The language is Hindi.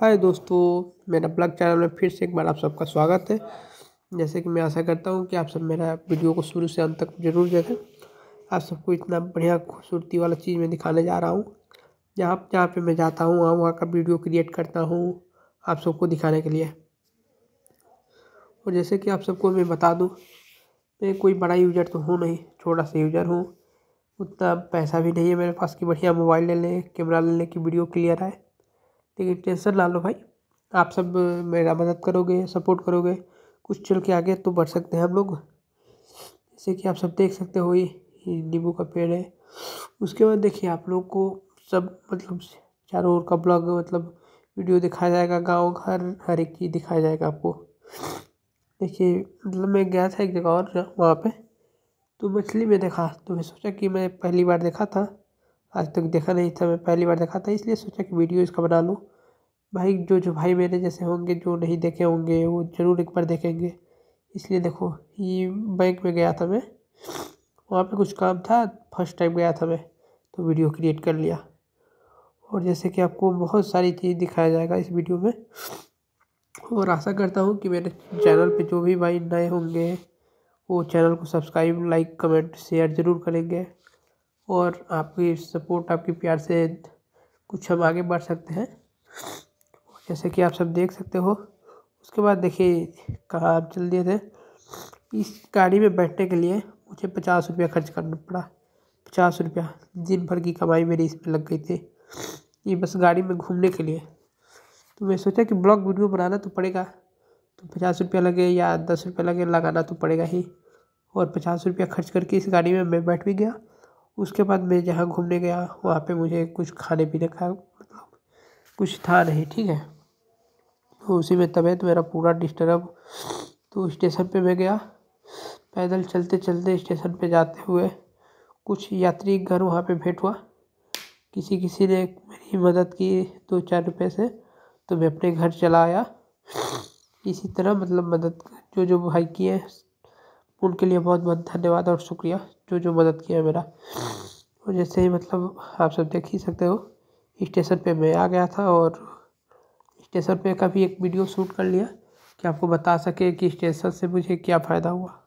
हाय दोस्तों मेरा ब्लॉग चैनल में फिर से एक बार आप सबका स्वागत है जैसे कि मैं आशा करता हूँ कि आप सब मेरा वीडियो को शुरू से अंत तक जरूर देखें आप सबको इतना बढ़िया खूबसूरती वाला चीज़ मैं दिखाने जा रहा हूँ जहाँ जहाँ पे मैं जाता हूँ वहाँ वहाँ का वीडियो क्रिएट करता हूँ आप सबको दिखाने के लिए और जैसे कि आप सबको मैं बता दूँ मैं कोई बड़ा यूजर तो हूँ नहीं छोटा सा यूजर हूँ उतना पैसा भी नहीं है मेरे पास कि बढ़िया मोबाइल ले लें कैमरा ले लें कि वीडियो क्लियर आए लेकिन टेंशन ला लो भाई आप सब मेरा मदद करोगे सपोर्ट करोगे कुछ चल के आगे तो बढ़ सकते हैं हम लोग जैसे कि आप सब देख सकते हो ये नींबू का पेड़ है उसके बाद देखिए आप लोग को सब मतलब चारों ओर का ब्लॉग मतलब वीडियो दिखाया जाएगा गांव घर हर एक चीज़ दिखाया जाएगा आपको देखिए मतलब मैं गया था एक जगह और वहाँ पे तो मछली में देखा तो मैं सोचा कि मैं पहली बार देखा था आज तक देखा नहीं था मैं पहली बार देखा था इसलिए सोचा कि वीडियो इसका बना लूँ भाई जो जो भाई मेरे जैसे होंगे जो नहीं देखे होंगे वो ज़रूर एक बार देखेंगे इसलिए देखो ये बैंक में गया था मैं वहाँ पे कुछ काम था फर्स्ट टाइम गया था मैं तो वीडियो क्रिएट कर लिया और जैसे कि आपको बहुत सारी चीज़ दिखाया जाएगा इस वीडियो में और आशा करता हूँ कि मेरे चैनल पे जो भी भाई नए होंगे वो चैनल को सब्सक्राइब लाइक कमेंट शेयर ज़रूर करेंगे और आपकी सपोर्ट आपकी प्यार से कुछ हम आगे बढ़ सकते हैं जैसे कि आप सब देख सकते हो उसके बाद देखिए कहाँ आप चल दिए थे इस गाड़ी में बैठने के लिए मुझे पचास रुपया खर्च करना पड़ा पचास रुपया दिन भर की कमाई मेरी इसमें लग गई थी ये बस गाड़ी में घूमने के लिए तो मैं सोचा कि ब्लॉग वीडियो बनाना तो पड़ेगा तो पचास रुपया लगे या दस रुपया लगे लगाना तो पड़ेगा ही और पचास रुपया खर्च करके इस गाड़ी में मैं बैठ भी गया उसके बाद मैं जहाँ घूमने गया वहाँ पे मुझे कुछ खाने पीने का मतलब कुछ था नहीं ठीक है तो उसी में तबीयत मेरा पूरा डिस्टर्ब तो स्टेशन पे मैं गया पैदल चलते चलते स्टेशन पे जाते हुए कुछ यात्री घर वहाँ पे भेंट हुआ किसी किसी ने मेरी मदद की दो चार रुपये से तो मैं अपने घर चला आया इसी तरह मतलब मदद जो जो भाई किए उनके लिए बहुत बहुत धन्यवाद और शुक्रिया जो जो मदद किया मेरा और जैसे ही मतलब आप सब देख ही सकते हो स्टेशन पे मैं आ गया था और स्टेशन पे का भी एक वीडियो शूट कर लिया कि आपको बता सके कि स्टेशन से मुझे क्या फ़ायदा हुआ